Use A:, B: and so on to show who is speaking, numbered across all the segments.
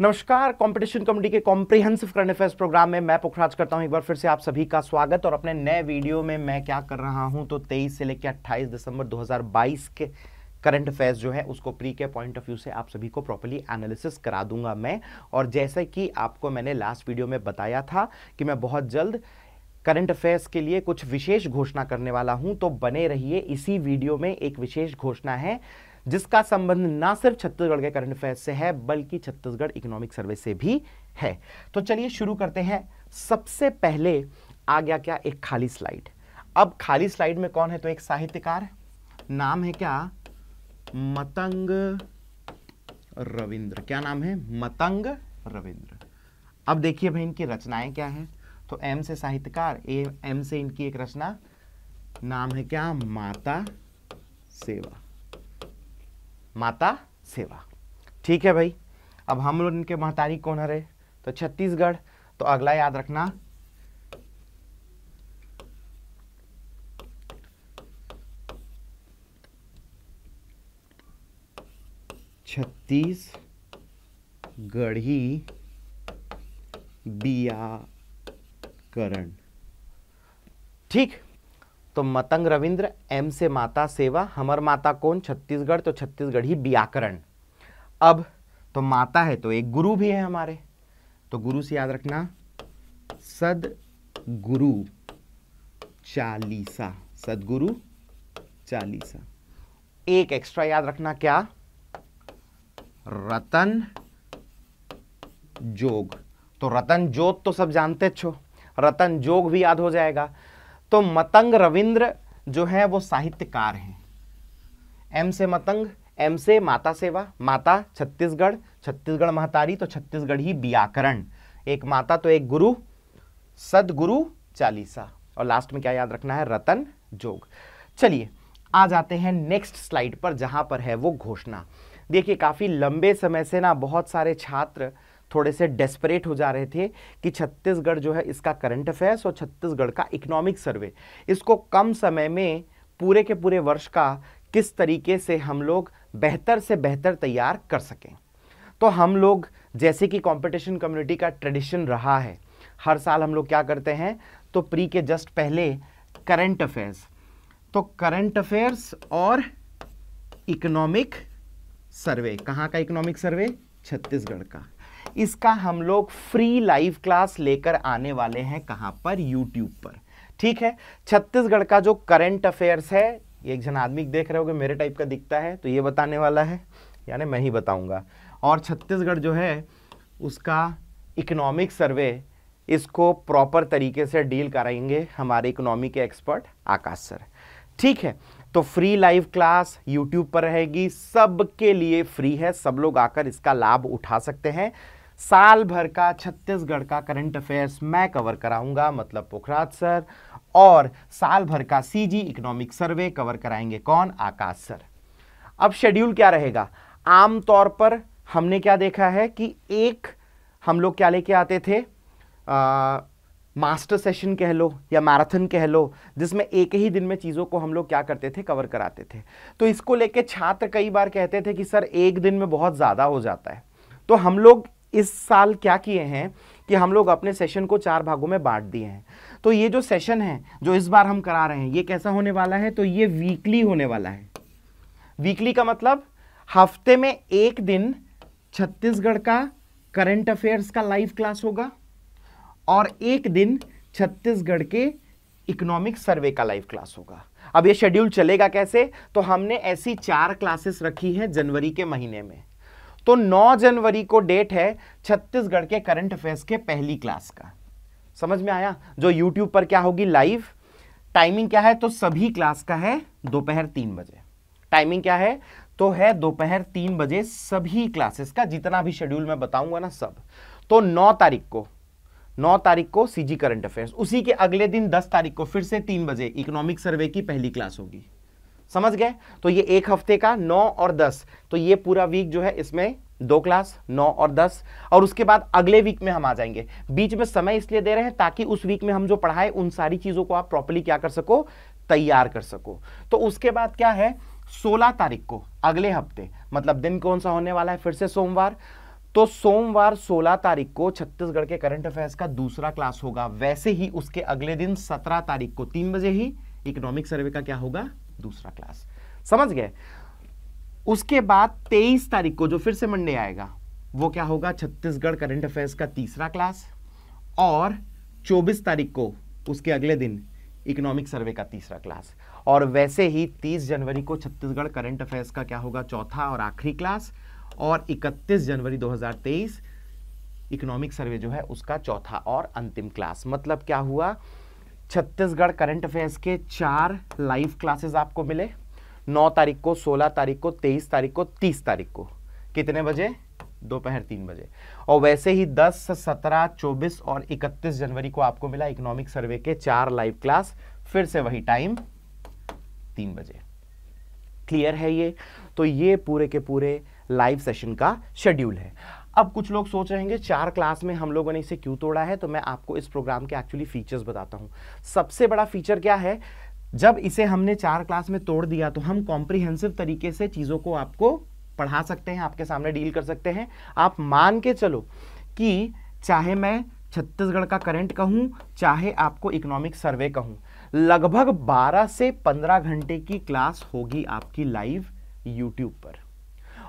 A: नमस्कार competition committee के comprehensive current affairs programme में मैं पुखराज करता हूं एक बार फिर से आप सभी का स्वागत और अपने नए वीडियो में मैं क्या कर रहा हूं तो 23 से लेकर 28 दिसंबर 2022 के करंट अफेयर्स जो है उसको प्री के पॉइंट ऑफ व्यू से आप सभी को प्रॉपरली एनालिसिस करा दूंगा मैं और जैसे कि आपको मैंने लास्ट वीडियो में बताया था कि मैं बहुत जल्द करंट अफेयर्स के लिए कुछ विशेष घोषणा करने वाला हूँ तो बने रहिए इसी वीडियो में एक विशेष घोषणा है जिसका संबंध ना सिर्फ छत्तीसगढ़ के करंट अफेयर से है बल्कि छत्तीसगढ़ इकोनॉमिक सर्वे से भी है तो चलिए शुरू करते हैं सबसे पहले आ गया क्या एक खाली स्लाइड अब खाली स्लाइड में कौन है तो एक साहित्यकार नाम है क्या मतंग रविंद्र क्या नाम है मतंग रविंद्र अब देखिए भाई इनकी रचनाएं क्या हैं तो एम से साहित्यकार एम से इनकी एक रचना नाम है क्या माता सेवा माता सेवा ठीक है भाई अब हम लोग इनके महतारी कौन हरे तो छत्तीसगढ़ तो अगला याद रखना छत्तीसगढ़ी बियाकरण ठीक तो मतंग रविंद्र एम से माता सेवा हमर माता कौन छत्तीसगढ़ तो छत्तीसगढ़ ही व्याकरण अब तो माता है तो एक गुरु भी है हमारे तो गुरु से याद रखना सद गुरु चालीसा सदगुरु चालीसा एक एक्स्ट्रा याद रखना क्या रतन जोग तो रतन जोग तो सब जानते छो रतन जोग भी याद हो जाएगा तो मतंग रविंद्र जो है वो साहित्यकार हैं एम से मतंग एम से माता सेवा माता छत्तीसगढ़ छत्तीसगढ़ महतारी तो छत्तीसगढ़ ही व्याकरण एक माता तो एक गुरु सदगुरु चालीसा और लास्ट में क्या याद रखना है रतन जोग चलिए आ जाते हैं नेक्स्ट स्लाइड पर जहां पर है वो घोषणा देखिए काफ़ी लंबे समय से ना बहुत सारे छात्र थोड़े से डेस्परेट हो जा रहे थे कि छत्तीसगढ़ जो है इसका करंट अफेयर्स और छत्तीसगढ़ का इकोनॉमिक सर्वे इसको कम समय में पूरे के पूरे वर्ष का किस तरीके से हम लोग बेहतर से बेहतर तैयार कर सकें तो हम लोग जैसे कि कंपटीशन कम्युनिटी का ट्रेडिशन रहा है हर साल हम लोग क्या करते हैं तो प्री के जस्ट पहले करंट अफेयर्स तो करंट अफेयर्स और इकोनॉमिक सर्वे कहाँ का इकोनॉमिक सर्वे छत्तीसगढ़ का इसका हम लोग फ्री लाइव क्लास लेकर आने वाले हैं कहाँ पर यूट्यूब पर ठीक है छत्तीसगढ़ का जो करंट अफेयर्स है एक जन आदमी देख रहे हो मेरे टाइप का दिखता है तो ये बताने वाला है यानी मैं ही बताऊंगा और छत्तीसगढ़ जो है उसका इकोनॉमिक सर्वे इसको प्रॉपर तरीके से डील कराएंगे हमारे इकोनॉमी के एक्सपर्ट आकाश सर ठीक है तो फ्री लाइव क्लास यूट्यूब पर रहेगी सबके लिए फ्री है सब लोग आकर इसका लाभ उठा सकते हैं साल भर का छत्तीसगढ़ का करंट अफेयर्स मैं कवर कराऊंगा मतलब पोखराज सर और साल भर का सीजी इकोनॉमिक सर्वे कवर कराएंगे कौन आकाश सर अब शेड्यूल क्या रहेगा आमतौर पर हमने क्या देखा है कि एक हम लोग क्या लेके आते थे आ, मास्टर सेशन कह लो या मैराथन कह लो जिसमें एक ही दिन में चीज़ों को हम लोग क्या करते थे कवर कराते थे तो इसको लेके छात्र कई बार कहते थे कि सर एक दिन में बहुत ज़्यादा हो जाता है तो हम लोग इस साल क्या किए हैं कि हम लोग अपने सेशन को चार भागों में बांट दिए हैं तो ये जो सेशन है जो इस बार हम करा रहे हैं ये कैसा होने वाला है तो ये वीकली होने वाला है वीकली का मतलब हफ्ते में एक दिन छत्तीसगढ़ का करंट अफेयर्स का लाइव क्लास होगा और एक दिन छत्तीसगढ़ के इकोनॉमिक सर्वे का लाइव क्लास होगा अब ये शेड्यूल चलेगा कैसे तो हमने ऐसी चार क्लासेस रखी हैं जनवरी के महीने में तो 9 जनवरी को डेट है छत्तीसगढ़ के करंट अफेयर्स के पहली क्लास का समझ में आया जो यूट्यूब पर क्या होगी लाइव टाइमिंग क्या है तो सभी क्लास का है दोपहर तीन बजे टाइमिंग क्या है तो है दोपहर तीन बजे सभी क्लासेस का जितना भी शेड्यूल मैं बताऊंगा ना सब तो नौ तारीख को नौ तारीख को सीजी करंट अफेयर्स उसी के अगले दिन दस तारीख को फिर से तीन बजे इकोनॉमिक सर्वे की पहली क्लास होगी समझ गए तो ये एक हफ्ते का नौ और दस तो ये पूरा वीक जो है इसमें दो क्लास नौ और दस और उसके बाद अगले वीक में हम आ जाएंगे बीच में समय इसलिए दे रहे हैं ताकि उस वीक में हम जो पढ़ाए उन सारी चीज़ों को आप प्रॉपरली क्या कर सको तैयार कर सको तो उसके बाद क्या है सोलह तारीख को अगले हफ्ते मतलब दिन कौन सा होने वाला है फिर से सोमवार तो सोमवार 16 तारीख को छत्तीसगढ़ के करंट अफेयर्स का दूसरा क्लास होगा वैसे ही उसके अगले दिन 17 तारीख को तीन बजे ही इकोनॉमिक सर्वे का क्या होगा दूसरा क्लास समझ गए उसके बाद 23 तारीख को जो फिर से मंडे आएगा वो क्या होगा छत्तीसगढ़ करंट अफेयर्स का तीसरा क्लास और 24 तारीख को उसके अगले दिन इकोनॉमिक सर्वे का तीसरा क्लास और वैसे ही 30 जनवरी को छत्तीसगढ़ करंट अफेयर्स का क्या होगा चौथा और आखिरी क्लास और 31 जनवरी 2023 इकोनॉमिक सर्वे जो है उसका चौथा और अंतिम क्लास मतलब क्या हुआ छत्तीसगढ़ करंट अफेयर्स के चार लाइव क्लासेस आपको मिले नौ तारीख को सोलह तारीख को तेईस तारीख को तीस तारीख को कितने बजे दोपहर तीन बजे और वैसे ही 10, 17, 24 और 31 जनवरी को आपको मिला इकोनॉमिक सर्वे के चार लाइव क्लास फिर से वही टाइम तीन बजे क्लियर है ये तो ये पूरे के पूरे लाइव सेशन का शेड्यूल है अब कुछ लोग सोच रहे हैं चार क्लास में हम लोगों ने इसे क्यों तोड़ा है तो मैं आपको इस प्रोग्राम के एक्चुअली फीचर्स बताता हूँ सबसे बड़ा फीचर क्या है जब इसे हमने चार क्लास में तोड़ दिया तो हम कॉम्प्रिहेंसिव तरीके से चीज़ों को आपको पढ़ा सकते हैं आपके सामने डील कर सकते हैं आप मान के चलो कि चाहे मैं छत्तीसगढ़ का करंट कहूँ चाहे आपको इकोनॉमिक सर्वे कहूँ लगभग 12 से 15 घंटे की क्लास होगी आपकी लाइव यूट्यूब पर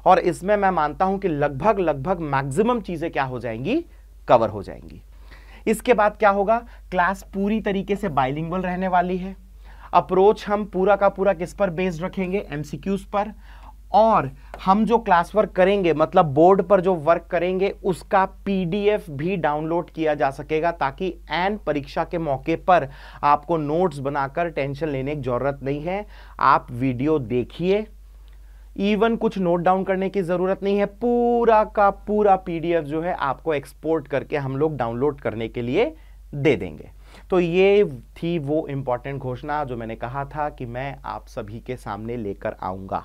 A: और इसमें मैं मानता हूं कि लगभग लगभग मैक्सिमम चीजें क्या हो जाएंगी कवर हो जाएंगी इसके बाद क्या होगा क्लास पूरी तरीके से बाइलिंगुअल रहने वाली है अप्रोच हम पूरा का पूरा किस पर बेस्ड रखेंगे एमसीक्यूज पर और हम जो क्लास वर्क करेंगे मतलब बोर्ड पर जो वर्क करेंगे उसका पीडीएफ भी डाउनलोड किया जा सकेगा ताकि एन परीक्षा के मौके पर आपको नोट्स बनाकर टेंशन लेने की ज़रूरत नहीं है आप वीडियो देखिए इवन कुछ नोट डाउन करने की ज़रूरत नहीं है पूरा का पूरा पीडीएफ जो है आपको एक्सपोर्ट करके हम लोग डाउनलोड करने के लिए दे देंगे तो ये थी वो इंपॉर्टेंट घोषणा जो मैंने कहा था कि मैं आप सभी के सामने लेकर आऊंगा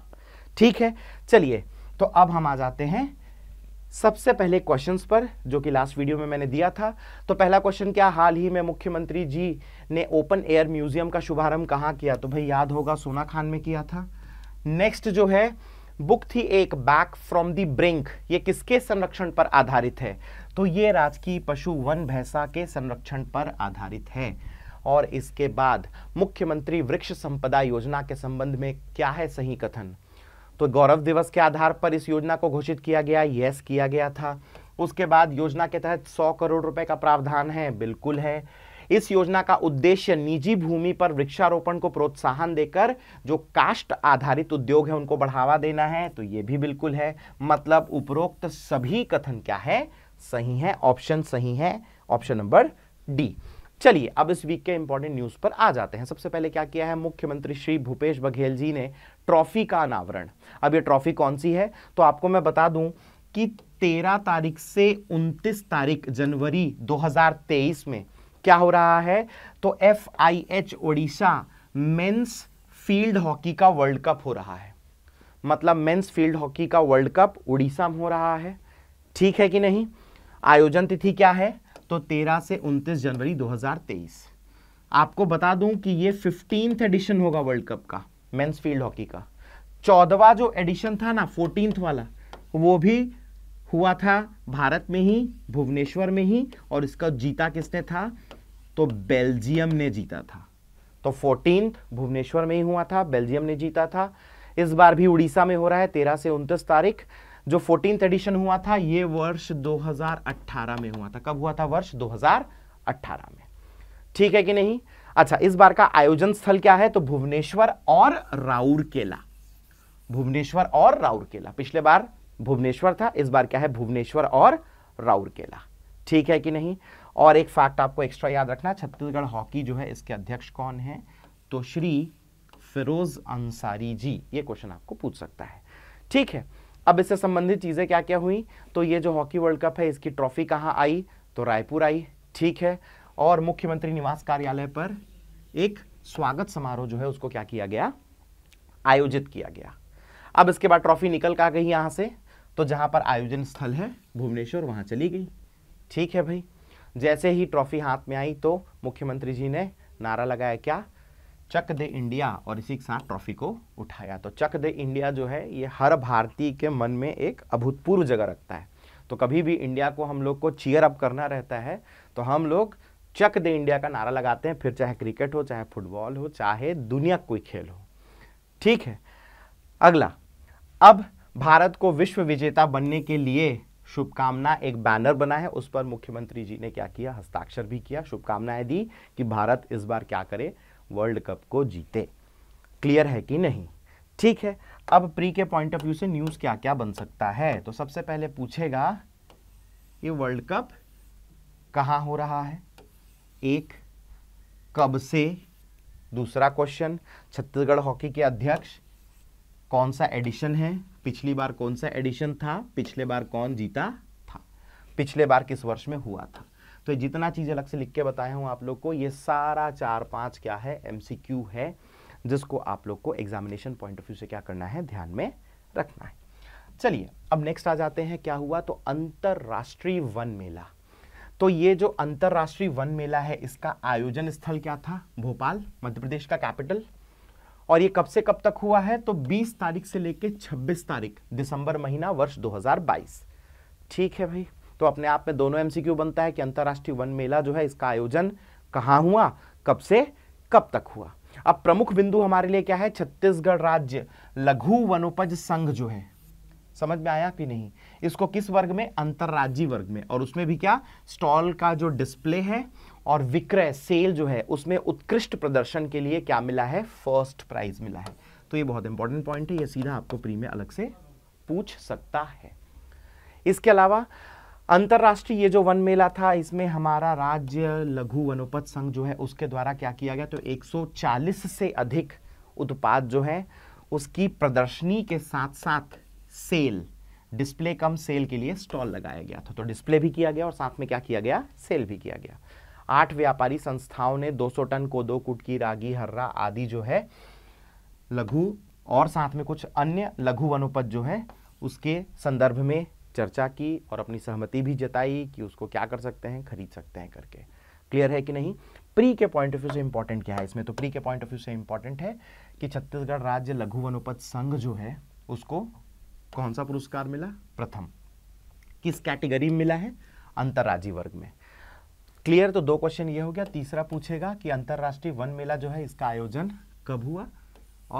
A: ठीक है चलिए तो अब हम आ जाते हैं सबसे पहले क्वेश्चंस पर जो कि लास्ट वीडियो में मैंने दिया था तो पहला क्वेश्चन क्या हाल ही में मुख्यमंत्री जी ने ओपन एयर म्यूजियम का शुभारंभ कहाँ किया तो भाई याद होगा सोना खान में किया था नेक्स्ट जो है बुक थी एक बैक फ्रॉम दी ब्रिंक ये किसके संरक्षण पर आधारित है तो ये राजकीय पशु वन भैंसा के संरक्षण पर आधारित है और इसके बाद मुख्यमंत्री वृक्ष संपदा योजना के संबंध में क्या है सही कथन तो गौरव दिवस के आधार पर इस योजना को घोषित किया गया यस किया गया था उसके बाद योजना के तहत 100 करोड़ रुपए का प्रावधान है बिल्कुल है इस योजना का उद्देश्य निजी भूमि पर वृक्षारोपण को प्रोत्साहन देकर जो कास्ट आधारित उद्योग है उनको बढ़ावा देना है तो ये भी बिल्कुल है मतलब उपरोक्त सभी कथन क्या है सही है ऑप्शन सही है ऑप्शन नंबर डी चलिए अब इस वीक के इंपॉर्टेंट न्यूज पर आ जाते हैं सबसे पहले क्या किया है मुख्यमंत्री श्री भूपेश बघेल जी ने ट्रॉफी का अनावरण अब ये ट्रॉफी कौन सी है तो आपको मैं बता दूं कि 13 तारीख से 29 तारीख जनवरी 2023 में क्या हो रहा है तो F I H Odisha men's field hockey का वर्ल्ड कप हो रहा है मतलब मेन्स फील्ड हॉकी का वर्ल्ड कप उड़ीसा में हो रहा है ठीक है कि नहीं आयोजन तिथि क्या है तो 13 से 29 जनवरी 2023 आपको बता दूं कि ये फिफ्टींथ एडिशन होगा वर्ल्ड कप का मेन्स फील्ड हॉकी का चौदवा जो एडिशन था ना फोर्टीन वाला वो भी हुआ था भारत में ही भुवनेश्वर में ही और इसका जीता किसने था तो बेल्जियम ने जीता था तो फोर्टीन भुवनेश्वर में ही हुआ था बेल्जियम ने जीता था इस बार भी उड़ीसा में हो रहा है तेरह से उनतीस तारीख जो फोर्टीन एडिशन हुआ था ये वर्ष 2018 में हुआ था कब हुआ था वर्ष 2018 में ठीक है कि नहीं अच्छा इस बार का आयोजन स्थल क्या है तो भुवनेश्वर और राउरकेला भुवनेश्वर और राउरकेला पिछले बार भुवनेश्वर था इस बार क्या है भुवनेश्वर और राउरकेला ठीक है कि नहीं और एक फैक्ट आपको एक्स्ट्रा याद रखना है छत्तीसगढ़ हॉकी जो है इसके अध्यक्ष कौन है तो श्री फिरोज अंसारी जी ये क्वेश्चन आपको पूछ सकता है ठीक है अब इससे संबंधित चीज़ें क्या क्या हुई तो ये जो हॉकी वर्ल्ड कप है इसकी ट्रॉफी कहाँ आई तो रायपुर आई ठीक है और मुख्यमंत्री निवास कार्यालय पर एक स्वागत समारोह जो है उसको क्या किया गया आयोजित किया गया अब इसके बाद ट्रॉफी निकल का गई यहाँ से तो जहाँ पर आयोजन स्थल है भुवनेश्वर वहाँ चली गई ठीक है भाई जैसे ही ट्रॉफी हाथ में आई तो मुख्यमंत्री जी ने नारा लगाया क्या चक दे इंडिया और इसी के साथ ट्रॉफी को उठाया तो चक दे इंडिया जो है ये हर भारतीय के मन में एक अभूतपूर्व जगह रखता है तो कभी भी इंडिया को हम लोग को चीयर अप करना रहता है तो हम लोग चक दे इंडिया का नारा लगाते हैं फिर चाहे क्रिकेट हो चाहे फुटबॉल हो चाहे दुनिया कोई खेल हो ठीक है अगला अब भारत को विश्व विजेता बनने के लिए शुभकामना एक बैनर बना है उस पर मुख्यमंत्री जी ने क्या किया हस्ताक्षर भी किया शुभकामनाएं दी कि भारत इस बार क्या करे वर्ल्ड कप को जीते क्लियर है कि नहीं ठीक है अब प्री के पॉइंट ऑफ व्यू से न्यूज़ क्या क्या बन सकता है तो सबसे पहले पूछेगा ये वर्ल्ड कप कहा हो रहा है एक कब से दूसरा क्वेश्चन छत्तीसगढ़ हॉकी के अध्यक्ष कौन सा एडिशन है पिछली बार कौन सा एडिशन था पिछले बार कौन जीता था पिछले बार किस वर्ष में हुआ था तो जितना चीज़ अलग से लिख के बताया हूँ आप लोग को ये सारा चार पाँच क्या है एम है जिसको आप लोग को एग्जामिनेशन पॉइंट ऑफ व्यू से क्या करना है ध्यान में रखना है चलिए अब नेक्स्ट आ जाते हैं क्या हुआ तो अंतर्राष्ट्रीय वन मेला तो ये जो अंतर्राष्ट्रीय वन मेला है इसका आयोजन स्थल क्या था भोपाल मध्य प्रदेश का कैपिटल और ये कब से कब तक हुआ है तो 20 तारीख से लेके 26 तारीख दिसंबर महीना वर्ष 2022 ठीक है भाई तो अपने आप में दोनों एमसीक्यू बनता है कि अंतर्राष्ट्रीय वन मेला जो है इसका आयोजन कहाँ हुआ कब से कब तक हुआ अब प्रमुख बिंदु हमारे लिए क्या है छत्तीसगढ़ राज्य लघु वनोपज संघ जो है समझ में आया कि नहीं इसको किस वर्ग में अंतरराज्यीय वर्ग में और उसमें भी क्या स्टॉल का जो डिस्प्ले है और विक्रय सेल जो है उसमें उत्कृष्ट प्रदर्शन के लिए क्या मिला है फर्स्ट प्राइज मिला है तो ये बहुत इंपॉर्टेंट पॉइंट है ये सीधा आपको प्री में अलग से पूछ सकता है इसके अलावा अंतर्राष्ट्रीय ये जो वन मेला था इसमें हमारा राज्य लघु वनोपज संघ जो है उसके द्वारा क्या किया गया तो 140 से अधिक उत्पाद जो है उसकी प्रदर्शनी के साथ साथ सेल डिस्प्ले कम सेल के लिए स्टॉल लगाया गया था तो डिस्प्ले भी किया गया और साथ में क्या किया गया सेल भी किया गया आठ व्यापारी संस्थाओं ने 200 टन कोदो कुटकी रागी हर्रा आदि जो है लघु और साथ में कुछ अन्य लघु वनोपज जो है उसके संदर्भ में चर्चा की और अपनी सहमति भी जताई कि उसको क्या कर सकते हैं खरीद सकते हैं करके क्लियर है कि नहीं प्री के पॉइंट ऑफ व्यू से इंपॉर्टेंट क्या है इसमें तो प्री के पॉइंट ऑफ व्यू से इंपॉर्टेंट है कि छत्तीसगढ़ राज्य लघु वनोपज संघ जो है उसको कौन सा पुरस्कार मिला प्रथम किस कैटेगरी में मिला है अंतर्राज्यीय वर्ग में क्लियर तो दो क्वेश्चन ये हो गया तीसरा पूछेगा कि अंतर्राष्ट्रीय वन मेला जो है इसका आयोजन कब हुआ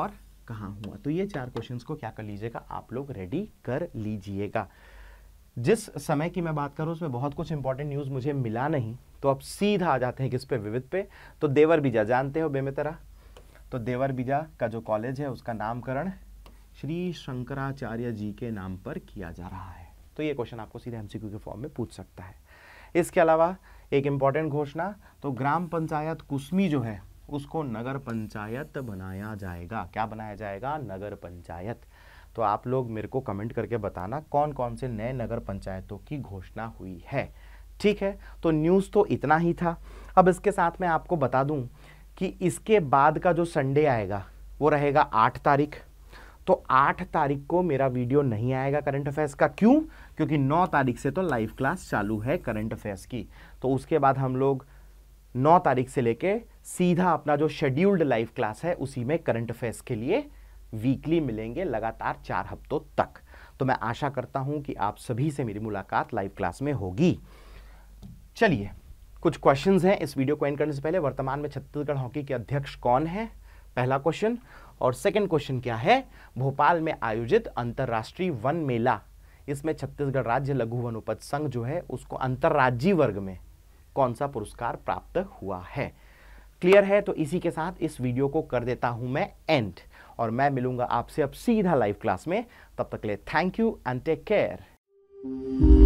A: और कहाँ हुआ तो ये चार क्वेश्चन को क्या कर लीजिएगा आप लोग रेडी कर लीजिएगा जिस समय की मैं बात करूँ उसमें बहुत कुछ इंपॉर्टेंट न्यूज़ मुझे मिला नहीं तो अब सीधा आ जाते हैं किस पे विविध पे तो देवर बीजा जानते हो बेमेतरा तो देवर बीजा का जो कॉलेज है उसका नामकरण श्री शंकराचार्य जी के नाम पर किया जा रहा है तो ये क्वेश्चन आपको सीधे एमसीक्यू के फॉर्म में पूछ सकता है इसके अलावा एक इम्पॉर्टेंट घोषणा तो ग्राम पंचायत कुसमी जो है उसको नगर पंचायत बनाया जाएगा क्या बनाया जाएगा नगर पंचायत तो आप लोग मेरे को कमेंट करके बताना कौन कौन से नए नगर पंचायतों की घोषणा हुई है ठीक है तो न्यूज़ तो इतना ही था अब इसके साथ मैं आपको बता दूं कि इसके बाद का जो संडे आएगा वो रहेगा आठ तारीख तो आठ तारीख को मेरा वीडियो नहीं आएगा करंट अफेयर्स का क्यों क्योंकि नौ तारीख से तो लाइव क्लास चालू है करंट अफेयर्स की तो उसके बाद हम लोग नौ तारीख से लेके सीधा अपना जो शेड्यूल्ड लाइव क्लास है उसी में करंट अफेयर्स के लिए वीकली मिलेंगे लगातार चार हफ्तों तक तो मैं आशा करता हूं कि आप सभी से मेरी मुलाकात लाइव क्लास में होगी चलिए कुछ क्वेश्चंस हैं इस वीडियो को एंड करने से पहले वर्तमान में छत्तीसगढ़ हॉकी के अध्यक्ष कौन है पहला क्वेश्चन और सेकंड क्वेश्चन क्या है भोपाल में आयोजित अंतर्राष्ट्रीय वन मेला इसमें छत्तीसगढ़ राज्य लघु वन उपज संघ जो है उसको अंतर्राज्यीय वर्ग में कौन सा पुरस्कार प्राप्त हुआ है क्लियर है तो इसी के साथ इस वीडियो को कर देता हूं मैं एंड और मैं मिलूंगा आपसे अब सीधा लाइव क्लास में तब तक ले thank you and take care